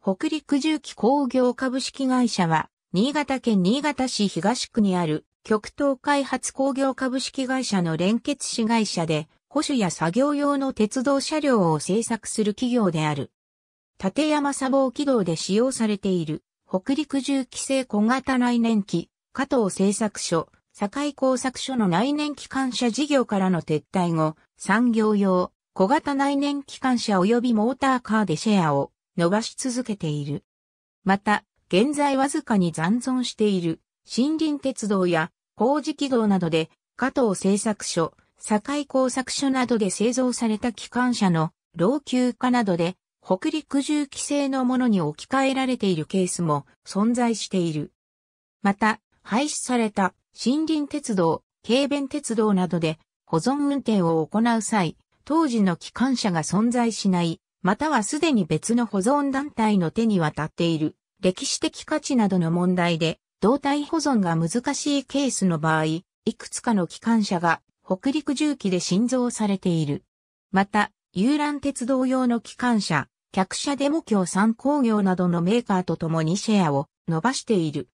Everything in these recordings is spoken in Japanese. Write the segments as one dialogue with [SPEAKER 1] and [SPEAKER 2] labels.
[SPEAKER 1] 北陸重機工業株式会社は、新潟県新潟市東区
[SPEAKER 2] にある極東開発工業株式会社の連結子会社で、保守や作業用の鉄道車両を製作する企業である。立山砂防軌道で使用されている、北陸重機製小型内燃機、加藤製作所、堺工作所の内燃機関車事業からの撤退後、産業用、小型内燃機関車及びモーターカーでシェアを伸ばし続けている。また、現在わずかに残存している森林鉄道や工事軌道などで加藤製作所、堺工作所などで製造された機関車の老朽化などで北陸重機製のものに置き換えられているケースも存在している。また、廃止された森林鉄道、軽便鉄道などで保存運転を行う際、当時の機関車が存在しないまたはすでに別の保存団体の手に渡っている歴史的価値などの問題で動体保存が難しいケースの場合、いくつかの機関車が北陸重機で新造されている。また、遊覧鉄道用の機関車、客車でも共産工業などのメーカーと共にシェアを伸ばしている。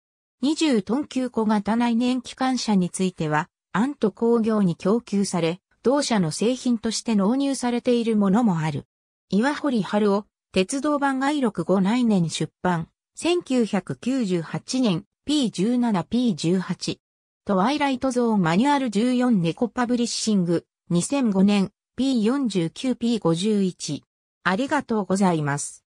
[SPEAKER 2] 20トン級小型内燃機関車については、アント工業に供給され、同社の製品として納入されているものもある。岩堀春夫、鉄道版外録後来年出版、1998年 P17P18、トワイライトゾーンマニュアル14コパブリッシング、2005年
[SPEAKER 1] P49P51。ありがとうございます。